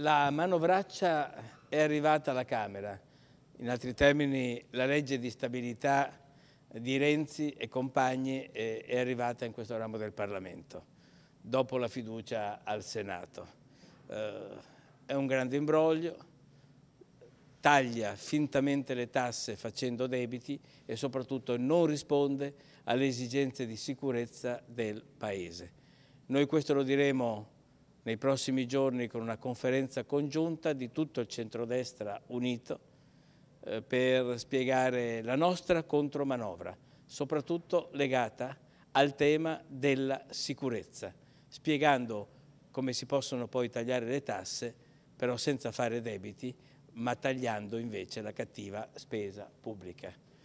La manovraccia è arrivata alla Camera, in altri termini la legge di stabilità di Renzi e compagni è arrivata in questo ramo del Parlamento, dopo la fiducia al Senato. Eh, è un grande imbroglio, taglia fintamente le tasse facendo debiti e soprattutto non risponde alle esigenze di sicurezza del Paese. Noi questo lo diremo nei prossimi giorni con una conferenza congiunta di tutto il centrodestra unito eh, per spiegare la nostra contromanovra, soprattutto legata al tema della sicurezza, spiegando come si possono poi tagliare le tasse, però senza fare debiti, ma tagliando invece la cattiva spesa pubblica.